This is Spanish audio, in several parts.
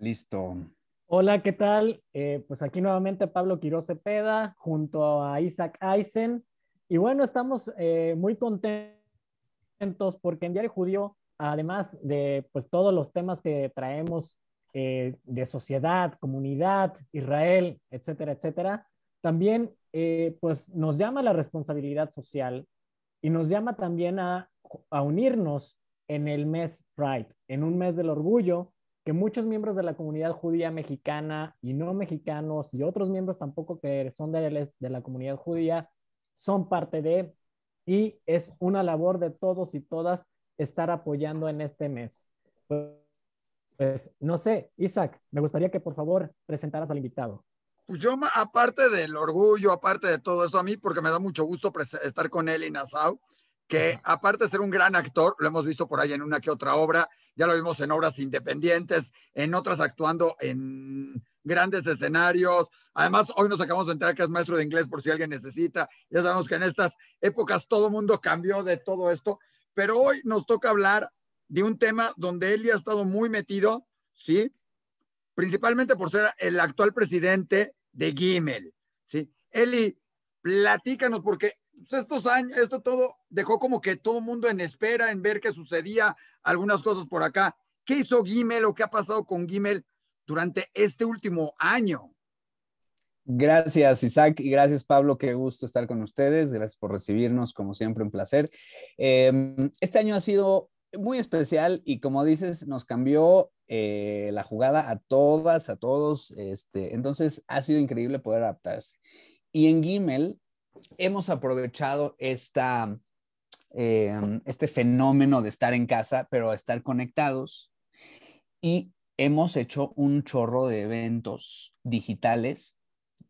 Listo. Hola, ¿qué tal? Eh, pues aquí nuevamente Pablo Quiroz Cepeda junto a Isaac Eisen. Y bueno, estamos eh, muy contentos porque en Diario Judío, además de pues todos los temas que traemos eh, de sociedad, comunidad, Israel, etcétera, etcétera, también pues nos llama la responsabilidad social y nos llama también a, a unirnos en el mes Pride, en un mes del orgullo que muchos miembros de la comunidad judía mexicana y no mexicanos y otros miembros tampoco que son de, la comunidad judía son parte de y es una labor de todos y todas estar apoyando en este mes. Pues, no sé, Isaac, me gustaría que por favor presentaras al invitado. Pues yo, aparte del orgullo, aparte de todo eso, a mí, porque me da mucho gusto estar con él y Nassau, que aparte de ser un gran actor, lo hemos visto por ahí en una que otra obra, ya lo vimos en obras independientes, en otras actuando en grandes escenarios. Además, hoy nos acabamos de entrar que es maestro de inglés por si alguien necesita. Ya sabemos que en estas épocas todo mundo cambió de todo esto, pero hoy nos toca hablar de un tema donde él ha estado muy metido, ¿sí? Principalmente por ser el actual presidente de Gimel, ¿sí? Eli, platícanos porque pues, estos años, esto todo dejó como que todo el mundo en espera, en ver qué sucedía, algunas cosas por acá. ¿Qué hizo Gimel o qué ha pasado con Gimel durante este último año? Gracias, Isaac, y gracias, Pablo. Qué gusto estar con ustedes. Gracias por recibirnos, como siempre, un placer. Em, este año ha sido muy especial y, como dices, nos cambió eh, la jugada a todas, a todos. Este, entonces, ha sido increíble poder adaptarse. Y en Gimel, hemos aprovechado esta, em, este fenómeno de estar en casa, pero estar conectados y hemos hecho un chorro de eventos digitales,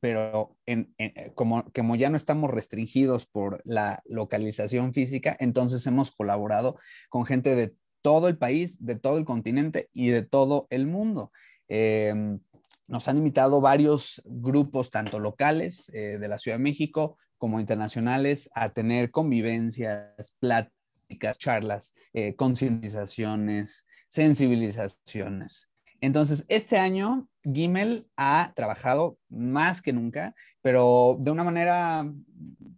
pero eh, como, ya no estamos restringidos por la localización física, entonces hemos colaborado con gente de todo el país, de todo el continente y de todo el mundo. Em, nos han invitado varios grupos, tanto locales eh, de la Ciudad de México, como internacionales a tener convivencias, pláticas, charlas, eh, concientizaciones, sensibilizaciones. Entonces, este año Gimel ha trabajado más que nunca, pero de una manera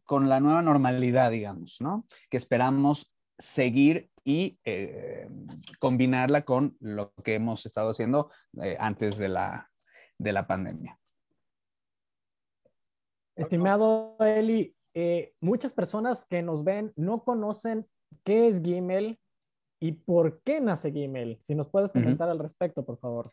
con la nueva normalidad, digamos, ¿no? Que esperamos seguir y eh, combinarla con lo que hemos estado haciendo eh, antes de la pandemia. Estimado Eli, eh, muchas personas que nos ven no conocen qué es Gmail y por qué nace Gmail. Si nos puedes comentar al respecto, por favor.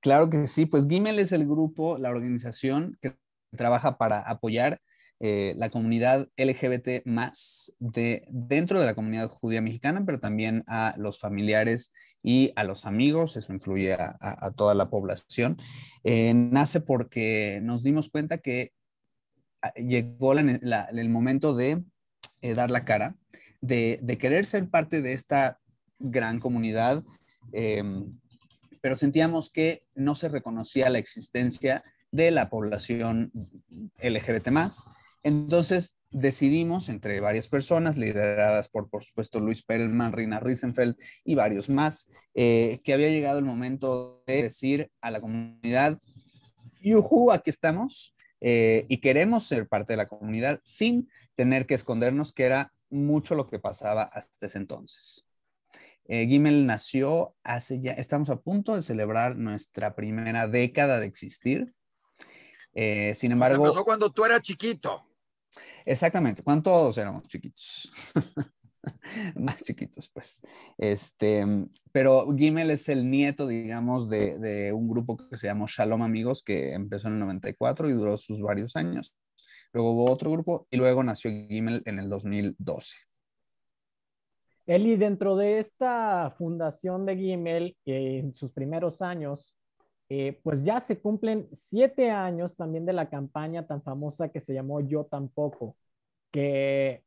Claro que sí, pues Gimel es el grupo, la organización que trabaja para apoyar eh, la comunidad LGBT más de, dentro de la comunidad judía mexicana, pero también a los familiares y a los amigos, eso influye a, toda la población. Eh, nace porque nos dimos cuenta que llegó el momento de eh, dar la cara, de, querer ser parte de esta gran comunidad, em, pero sentíamos que no se reconocía la existencia de la población LGBT Entonces decidimos entre varias personas, lideradas por, por supuesto, Luis Perelman, Rina Risenfeld y varios más, eh, que había llegado el momento de decir a la comunidad, yuhu, aquí estamos, eh, y queremos ser parte de la comunidad sin tener que escondernos, que era mucho lo que pasaba hasta ese entonces. Eh, Gimel nació hace ya, estamos a punto de celebrar nuestra primera década de existir. Eh, sin embargo. Pues cuando tú eras chiquito. Exactamente, cuando todos éramos chiquitos. más chiquitos, pues. Este, mm, pero Gimel es el nieto, digamos, de, un grupo que se llamó Shalom Amigos, que empezó en el 94 y duró sus varios años. Luego hubo otro grupo y luego nació Gimel en el 2012. Eli, dentro de esta fundación de Gimel, en sus primeros años, eh, pues ya se cumplen siete años también de la campaña tan famosa que se llamó Yo tampoco, que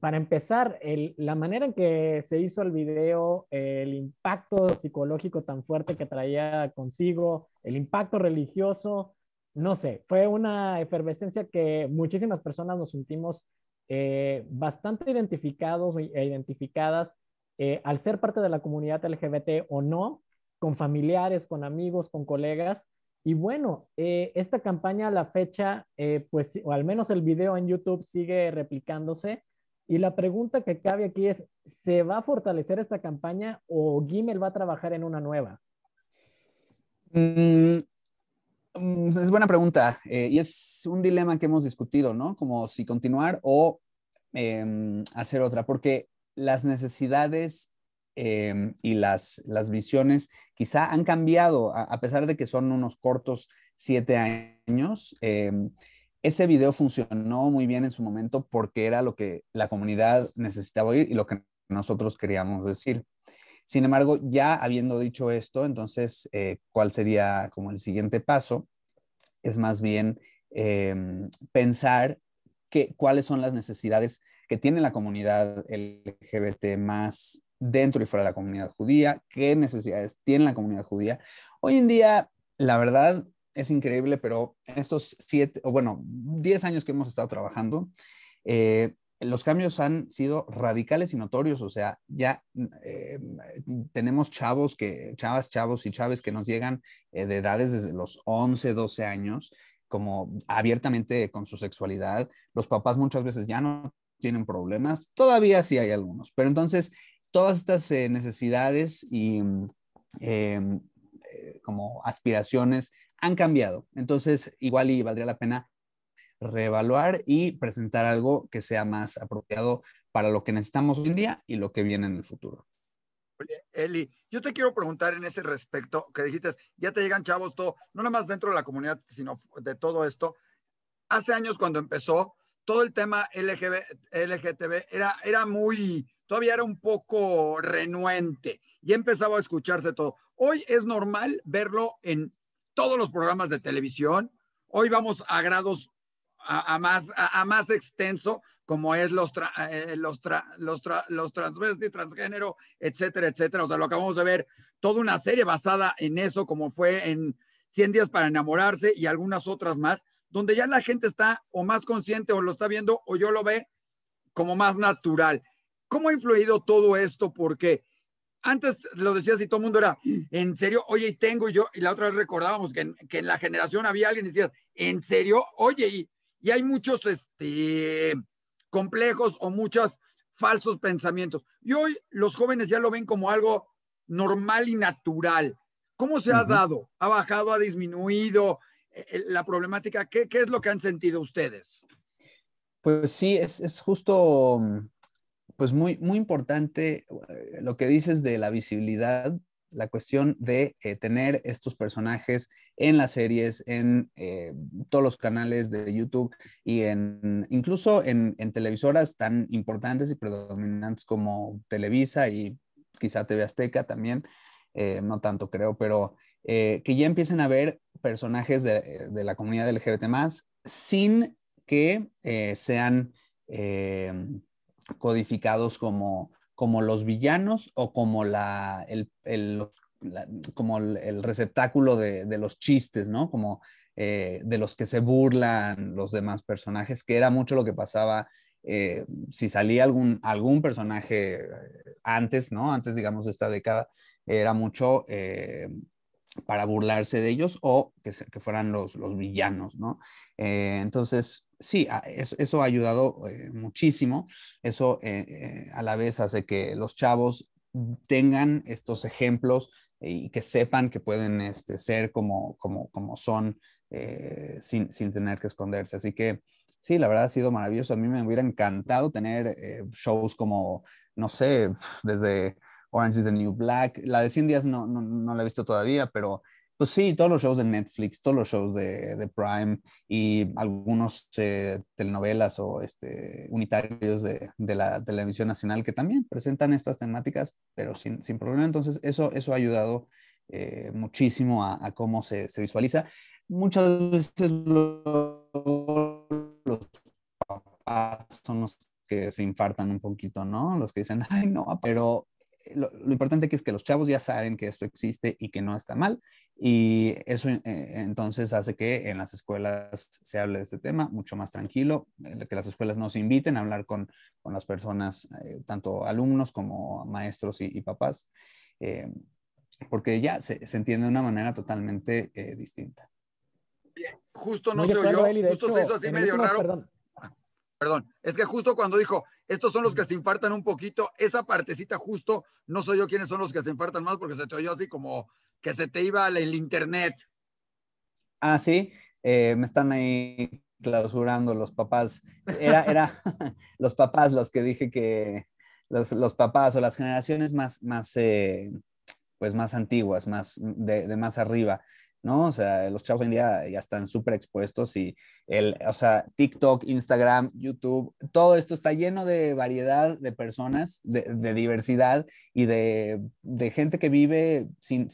para empezar, la manera en que se hizo el video, el impacto psicológico tan fuerte que traía consigo, el impacto religioso, no sé, fue una efervescencia que muchísimas personas nos sentimos eh, bastante identificados e identificadas eh, al ser parte de la comunidad LGBT o no, con familiares, con amigos, con colegas. Y bueno, eh, esta campaña a la fecha, pues, o al menos el video en YouTube sigue replicándose y la pregunta que cabe aquí es, ¿se va a fortalecer esta campaña o Gimel va a trabajar en una nueva? Mm, mm, es buena pregunta eh, y es un dilema que hemos discutido, ¿no? Como si continuar o em, hacer otra, porque las necesidades em, y las, las visiones quizá han cambiado, a, pesar de que son unos cortos siete años, em, ese video funcionó muy bien en su momento porque era lo que la comunidad necesitaba oír y lo que nosotros queríamos decir. Sin embargo, ya habiendo dicho esto, entonces, eh, ¿cuál sería como el siguiente paso? Es más bien em, pensar que, cuáles son las necesidades que tiene la comunidad LGBT más dentro y fuera de la comunidad judía, qué necesidades tiene la comunidad judía. Hoy en día, la verdad, es increíble, pero estos siete, o bueno, diez años que hemos estado trabajando, eh, los cambios han sido radicales y notorios, o sea, ya eh, tenemos chavos que, chavas, chavos y chaves que nos llegan eh, de edades desde los 11, 12 años, como abiertamente con su sexualidad. Los papás muchas veces ya no tienen problemas, todavía sí hay algunos, pero entonces todas estas necesidades y como aspiraciones han cambiado. Entonces, igual y valdría la pena reevaluar y presentar algo que sea más apropiado para lo que necesitamos hoy en día y lo que viene en el futuro. Eli, yo te quiero preguntar en ese respecto que dijiste, ya te llegan chavos todo, no nada más dentro de la comunidad, sino de todo esto. Hace años cuando empezó, todo el tema LGBT LGTB era, era muy, todavía era un poco renuente y empezaba a escucharse todo. Hoy es normal verlo en todos los programas de televisión. Hoy vamos a grados a, más, a, más extenso, como es los, tra, eh, los, los, transgénero, etcétera, etcétera. O sea, lo acabamos de ver, toda una serie basada en eso, como fue en 100 días para enamorarse y algunas otras más, donde ya la gente está o más consciente o lo está viendo o yo lo ve como más natural. ¿Cómo ha influido todo esto? Porque antes lo decías y todo el mundo era, en serio, oye, y tengo, yo, y la otra vez recordábamos que en, la generación había alguien y decías, en serio, oye, y, hay muchos este, complejos o muchos falsos pensamientos. Y hoy los jóvenes ya lo ven como algo normal y natural. ¿Cómo se ha dado? ¿Ha bajado, ha disminuido eh, eh, la problemática? ¿Qué, es lo que han sentido ustedes? Pues sí, es, es justo pues muy, muy importante eh, lo que dices de la visibilidad, la cuestión de eh, tener estos personajes en las series, en eh, todos los canales de YouTube y en incluso en, televisoras tan importantes y predominantes como Televisa y quizá TV Azteca también, no tanto creo, pero que ya empiecen a ver personajes de, de la comunidad LGBT más sin que sean codificados como, como los villanos o como, la, el, como el receptáculo de, los chistes, ¿no? Como eh, de los que se burlan los demás personajes, que era mucho lo que pasaba eh, si salía algún, algún personaje eh, antes, ¿no? Antes, digamos, de esta década, era mucho para burlarse de ellos o que, que fueran los, los, villanos, ¿no? Eh, entonces, sí, ah, eso, ha ayudado eh, muchísimo. Eso eh, a la vez hace que los chavos tengan estos ejemplos y que sepan que pueden este, ser como, como, como son sin, sin, tener que esconderse. Así que sí, la verdad ha sido maravilloso. A mí me hubiera encantado tener shows como, no sé, desde... Orange is the New Black. La de 100 días no, no, la he visto todavía, pero pues sí, todos los shows de Netflix, todos los shows de, de Prime y algunos eh, telenovelas o este, unitarios de, la televisión nacional que también presentan estas temáticas, pero sin, sin problema. Entonces, eso, eso ha ayudado eh, muchísimo a, cómo se, visualiza. Muchas veces los, los papás son los que se infartan un poquito, ¿no? Los que dicen, ay, no, pero lo, importante aquí es que los chavos ya saben que esto existe y que no está mal y eso eh, entonces hace que en las escuelas se hable de este tema mucho más tranquilo, eh, que las escuelas nos inviten a hablar con, las personas, eh, tanto alumnos como maestros y, papás, porque ya se, entiende de una manera totalmente distinta. Bien, justo no, se oyó, justo se hizo así medio raro. Perdón. Ah, perdón, es que justo cuando dijo, estos son los que se infartan un poquito. Esa partecita justo, no soy yo quienes son los que se infartan más porque se te oyó así como que se te iba el internet. Ah, sí. Eh, me están ahí clausurando los papás. Era, los papás los que dije que los, papás o las generaciones más, más eh, pues más antiguas, más de más arriba. ¿no? O sea, los chavos hoy en día ya están súper expuestos y el, o sea, TikTok, Instagram, YouTube, todo esto está lleno de variedad de personas, de, diversidad y de, gente que vive sin,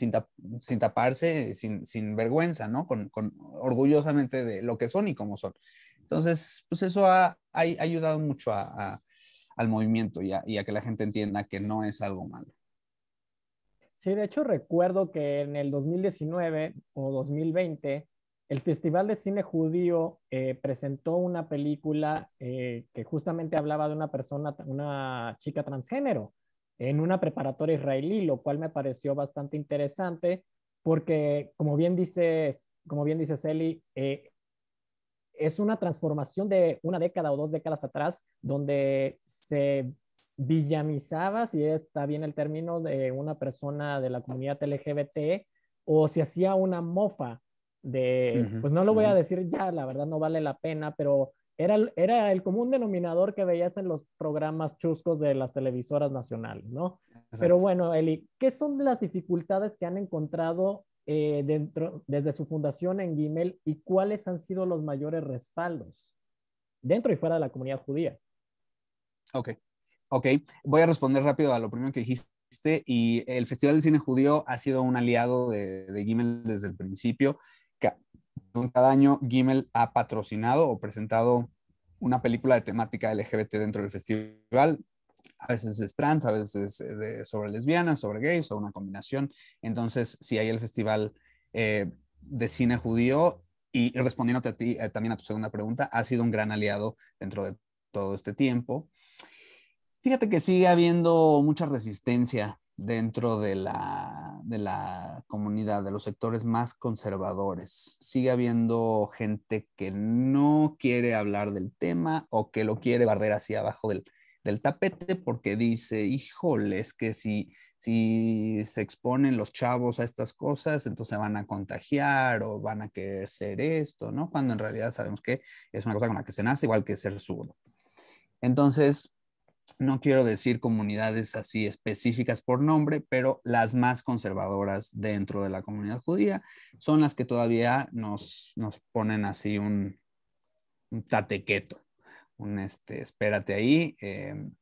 taparse, sin, sin, vergüenza, ¿no? Con, orgullosamente de lo que son y cómo son. Entonces, pues eso ha, ayudado mucho a, al movimiento y a que la gente entienda que no es algo malo. Sí, de hecho recuerdo que en el 2019 o 2020 el Festival de Cine Judío eh, presentó una película eh, que justamente hablaba de una persona, una chica transgénero en una preparatoria israelí, lo cual me pareció bastante interesante porque, como bien dices, como bien dices Eli, eh, es una transformación de una década o dos décadas atrás donde se villamizaba, si está bien el término, de una persona de la comunidad LGBT o si hacía una mofa de, pues no lo voy a decir ya, la verdad no vale la pena, pero era, era el común denominador que veías en los programas chuscos de las televisoras nacionales, ¿no? Pero bueno, Eli, ¿qué son las dificultades que han encontrado eh, dentro, desde su fundación en Gimel y cuáles han sido los mayores respaldos dentro y fuera de la comunidad judía? Ok. Ok, voy a responder rápido a lo primero que dijiste y el Festival de Cine Judío ha sido un aliado de, de Gimel desde el principio. Cada año Gimel ha patrocinado o presentado una película de temática LGBT dentro del festival. A veces es trans, a veces es eh, sobre lesbianas, sobre gays o una combinación. Entonces, si hay el Festival eh, de Cine Judío y respondiéndote a ti, eh, también a tu segunda pregunta, ha sido un gran aliado dentro de todo este tiempo. Fíjate que sigue habiendo mucha resistencia dentro de la, de la comunidad, de los sectores más conservadores. Sigue habiendo gente que no quiere hablar del tema o que lo quiere barrer hacia abajo del, del tapete porque dice, híjole, es que si, si se exponen los chavos a estas cosas, entonces van a contagiar o van a querer ser esto, ¿no? Cuando en realidad sabemos que es una cosa con la que se nace, igual que ser zurdo. Entonces, no quiero decir comunidades así específicas por nombre, pero las más conservadoras dentro de la comunidad judía son las que todavía nos, ponen así un, tatequeto, un este, espérate ahí, em,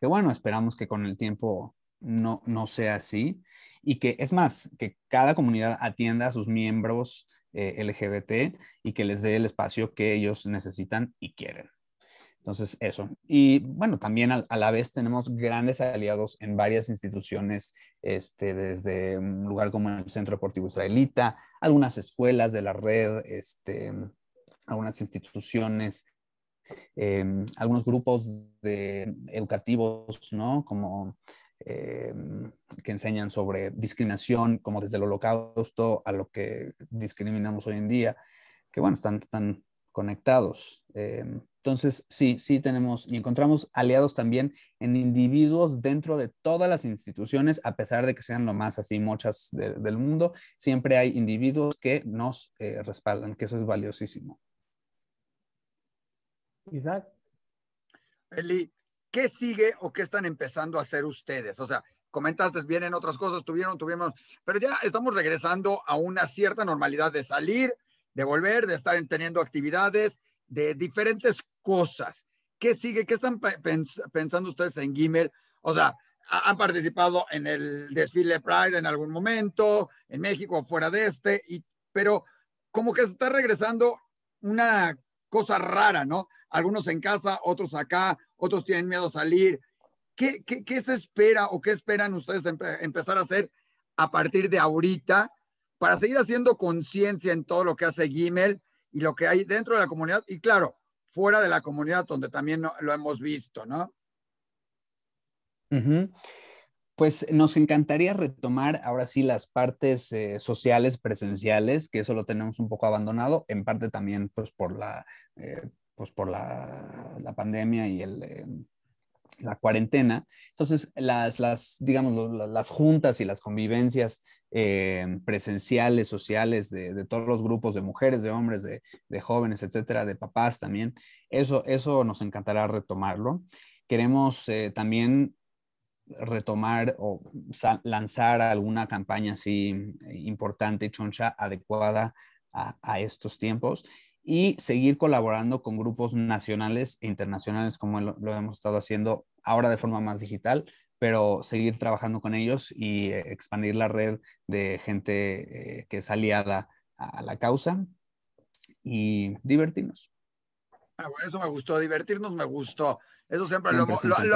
que bueno, esperamos que con el tiempo no, sea así y que es más, que cada comunidad atienda a sus miembros eh, LGBT y que les dé el espacio que ellos necesitan y quieren. Entonces, eso. Y bueno, también a, la vez tenemos grandes aliados en varias instituciones, este, desde un lugar como el Centro Deportivo Israelita, algunas escuelas de la red, este, algunas instituciones, em, algunos grupos de, educativos, ¿no? Como em, que enseñan sobre discriminación, como desde el holocausto a lo que discriminamos hoy en día, que bueno, están, tan conectados. Em, entonces, sí, sí tenemos y encontramos aliados también en individuos dentro de todas las instituciones, a pesar de que sean lo más así muchas del mundo, siempre hay individuos que nos eh, respaldan, que eso es valiosísimo. Isaac. Eli, ¿qué sigue o qué están empezando a hacer ustedes? O sea, comentaste, vienen otras cosas, tuvieron, tuvimos, pero ya estamos regresando a una cierta normalidad de salir, de volver, de estar teniendo actividades de diferentes cosas. ¿Qué sigue? ¿Qué están pensando ustedes en Gimel? O sea, han participado en el desfile Pride en algún momento, en México, fuera de este, y, pero como que se está regresando una cosa rara, ¿no? Algunos en casa, otros acá, otros tienen miedo a salir. ¿Qué, se espera o qué esperan ustedes empezar a hacer a partir de ahorita para seguir haciendo conciencia en todo lo que hace Gimel y lo que hay dentro de la comunidad? Y claro, fuera de la comunidad, donde también lo hemos visto, ¿no? Pues nos encantaría retomar ahora sí las partes eh, sociales presenciales, que eso lo tenemos un poco abandonado, en parte también pues por la, eh, pues por la pandemia y el, eh, la cuarentena. Entonces, las, las digamos, las juntas y las convivencias eh, presenciales, sociales, de, todos los grupos de mujeres, de hombres, de, jóvenes, etcétera, de papás también, eso, eso nos encantará retomarlo. Queremos eh, también retomar o lanzar alguna campaña así eh, importante, y choncha, adecuada a, a estos tiempos y seguir colaborando con grupos nacionales e internacionales como lo, hemos estado haciendo ahora de forma más digital, pero seguir trabajando con ellos y eh, expandir la red de gente eh, que es aliada a, la causa y divertirnos. Ah, eso me gustó, divertirnos me gustó. Eso siempre, lo,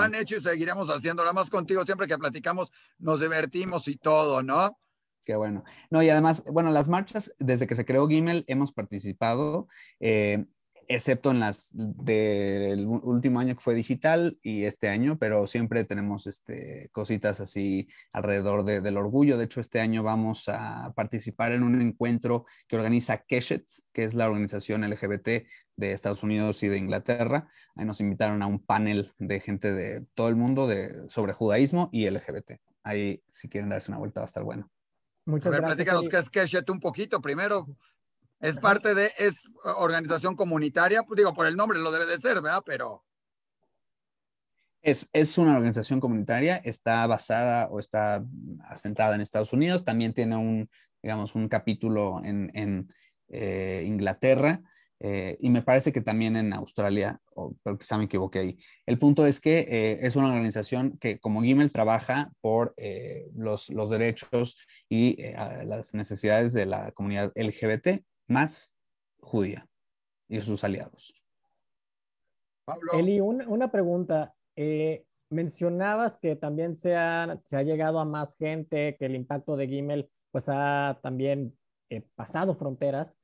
han hecho y seguiremos haciéndolo. más contigo siempre que platicamos nos divertimos y todo, ¿no? Qué bueno. No, y además, bueno, las marchas, desde que se creó Gimel, hemos participado, eh, excepto en las del último año que fue digital y este año, pero siempre tenemos este, cositas así alrededor del orgullo. De hecho, este año vamos a participar en un encuentro que organiza Keshet, que es la organización LGBT de Estados Unidos y de Inglaterra. Ahí nos invitaron a un panel de gente de todo el mundo de, sobre judaísmo y LGBT. Ahí, si quieren darse una vuelta, va a estar bueno a ver, platícanos qué es un poquito primero. Es parte de, es organización comunitaria, pues, digo, por el nombre lo debe de ser, ¿verdad? Pero. Es, una organización comunitaria, está basada o está asentada en Estados Unidos, también tiene un, digamos, un capítulo en, en eh, Inglaterra eh, y me parece que también en Australia, o, pero quizá me equivoqué ahí. El punto es que eh, es una organización que como Gimel trabaja por eh, los, derechos y las necesidades de la comunidad LGBT más judía y sus aliados. Pablo. Eli, una, pregunta. mencionabas que también se ha, se ha llegado a más gente, que el impacto de Gimel pues ha también pasado fronteras.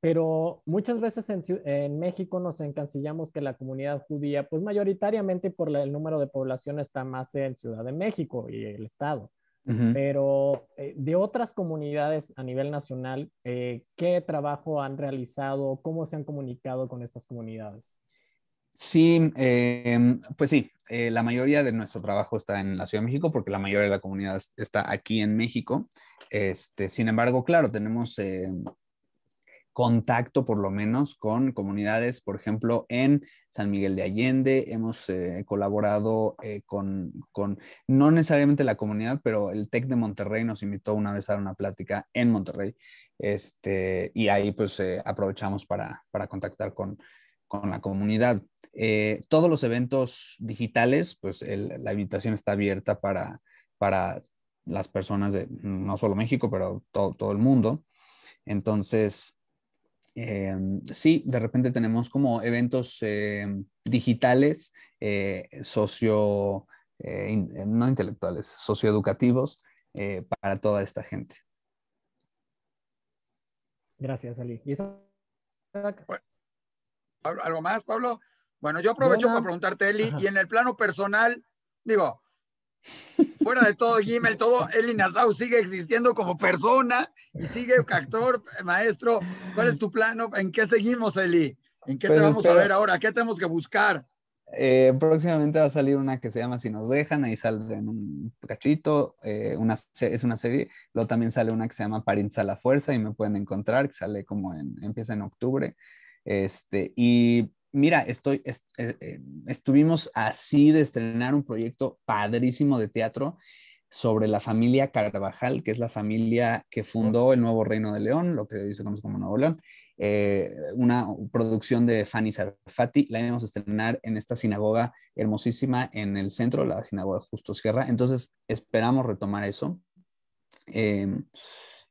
Pero muchas veces en, México nos encancillamos que la comunidad judía, pues mayoritariamente por el número de población está más en Ciudad de México y el Estado. Pero eh, de otras comunidades a nivel nacional, eh, ¿qué trabajo han realizado? ¿Cómo se han comunicado con estas comunidades? Sí, eh, pues sí, la mayoría de nuestro trabajo está en la Ciudad de México porque la mayoría de la comunidad está aquí en México. Este, sin embargo, claro, tenemos contacto por lo menos con comunidades, por ejemplo, en San Miguel de Allende, hemos eh, colaborado eh, con, no necesariamente la comunidad, pero el TEC de Monterrey nos invitó una vez a dar una plática en Monterrey, este, y ahí pues eh, aprovechamos para, contactar con, la comunidad. todos los eventos digitales, pues la invitación está abierta para, para las personas de no solo México, pero todo, todo el mundo. Entonces, Em, sí, de repente tenemos como eventos em, digitales, eh, socio, eh, eh, no intelectuales, socioeducativos para toda esta gente. Gracias, Ali. ¿Algo más, Pablo? Bueno, yo aprovecho para preguntarte, Eli, y en el plano personal, digo, Fuera de todo, Jim, todo, Eli Nassau sigue existiendo como persona y sigue actor, maestro. ¿Cuál es tu plano? ¿En qué seguimos, Eli? ¿En qué te pues vamos a ver ahora? ¿Qué tenemos que buscar? Eh, próximamente va a salir una que se llama Si nos dejan, ahí sale en un cachito, eh, una, es una serie, luego también sale una que se llama Parintza a la Fuerza y me pueden encontrar, que sale como en, empieza en octubre, este, y mira, estoy, eh, eh, estuvimos así de estrenar un proyecto padrísimo de teatro sobre la familia Carvajal, que es la familia que fundó el Nuevo Reino de León, lo que dice se como Nuevo León, eh, una producción de Fanny Sarfati, la íbamos a estrenar en esta sinagoga hermosísima en el centro, la sinagoga Justo Sierra, entonces esperamos retomar eso. Em,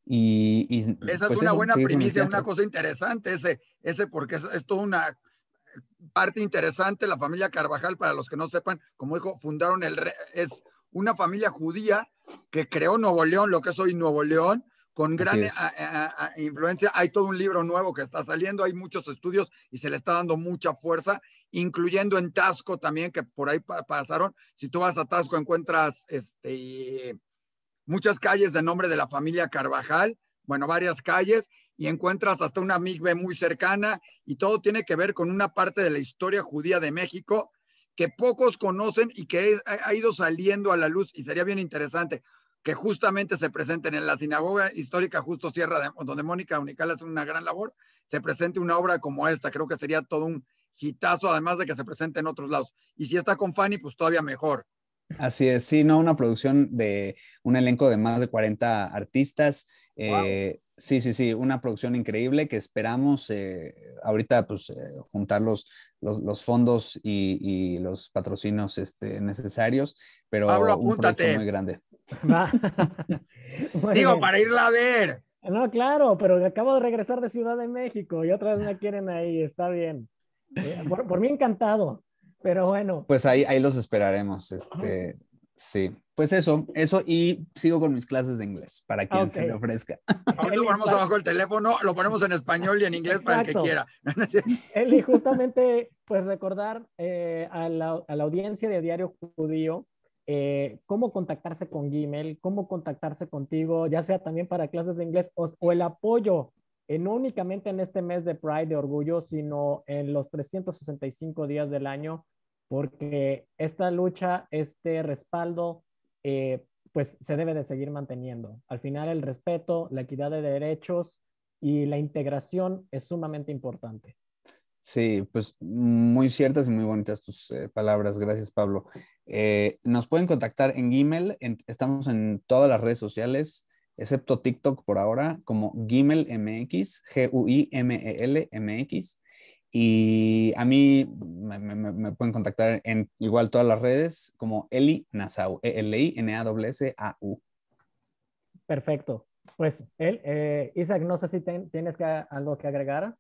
y, Esa es pues una buena primicia, una cosa interesante, ese, ese porque es toda una parte interesante, la familia Carvajal, para los que no sepan, como dijo, fundaron el, es una familia judía que creó Nuevo León, lo que es hoy Nuevo León, con gran influencia. Hay todo un libro nuevo que está saliendo, hay muchos estudios y se le está dando mucha fuerza, incluyendo en Tasco también, que por ahí pasaron. Si tú vas a Tasco encuentras este, muchas calles de nombre de la familia Carvajal, bueno, varias calles, y encuentras hasta una migbe muy cercana y todo tiene que ver con una parte de la historia judía de México que pocos conocen y que ha ido saliendo a la luz y sería bien interesante que justamente se presenten en la sinagoga histórica justo Sierra, donde Mónica Unical hace una gran labor, se presente una obra como esta. Creo que sería todo un hitazo, además de que se presente en otros lados. Y si está con Fanny, pues todavía mejor. Así es, sí, no, una producción de un elenco de más de 40 artistas. Sí, sí, sí, una producción increíble que esperamos eh, ahorita pues eh, juntar los, los, fondos y, y, los patrocinios este, necesarios, pero Pablo, un apúntate. muy grande. Digo, para irla a ver. No, claro, pero acabo de regresar de Ciudad de México y otra vez me quieren ahí, está bien. Eh, por, por mí encantado, pero bueno. Pues ahí, ahí los esperaremos. Este, Sí, pues eso, eso y sigo con mis clases de inglés para quien se me ofrezca. Ahora lo ponemos abajo pues el teléfono, lo ponemos en español y en inglés para el que quiera. Eli, justamente, pues recordar eh, a, la, audiencia de Diario Judío eh, cómo contactarse con Gmail, cómo contactarse contigo, ya sea también para clases de inglés o, el apoyo, eh, no únicamente en este mes de Pride, de orgullo, sino en los 365 días del año porque esta lucha, este respaldo, eh, pues se debe de seguir manteniendo. Al final el respeto, la equidad de derechos y la integración es sumamente importante. Sí, pues muy ciertas y muy bonitas tus eh, palabras. Gracias, Pablo. Eh, nos pueden contactar en Gmail. estamos en todas las redes sociales, excepto TikTok por ahora, como Gmail MX, G-U-I-M-E-L-M-X. Y a mí me, pueden contactar en igual todas las redes como Eli Nasau, E-L-I-N-A-S-A-U. Perfecto. Pues, él, eh, Isaac, no sé si tienes algo que agregar.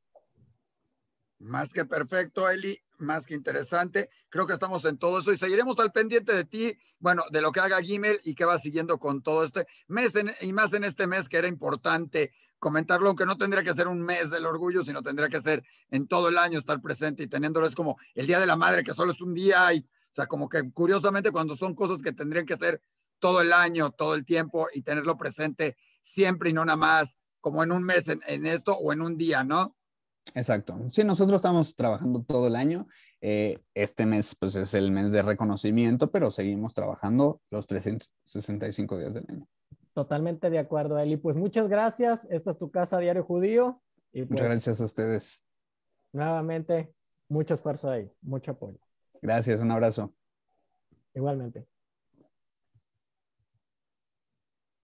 Más que perfecto, Eli, más que interesante. Creo que estamos en todo eso y seguiremos al pendiente de ti, bueno, de lo que haga Gmail y que va siguiendo con todo este mes y más en este mes que era importante comentarlo, aunque no tendría que ser un mes del orgullo, sino tendría que ser en todo el año estar presente y teniéndolo es como el Día de la Madre, que solo es un día, y, o sea, como que curiosamente cuando son cosas que tendrían que ser todo el año, todo el tiempo y tenerlo presente siempre y no nada más como en un mes en, esto o en un día, ¿no? Exacto. Sí, nosotros estamos trabajando todo el año. Eh, este mes, pues es el mes de reconocimiento, pero seguimos trabajando los 365 días del año. Totalmente de acuerdo, Eli. Pues muchas gracias. Esta es tu casa Diario Judío. Y muchas pues, gracias a ustedes. Nuevamente, mucho esfuerzo ahí, mucho apoyo. Gracias, un abrazo. Igualmente.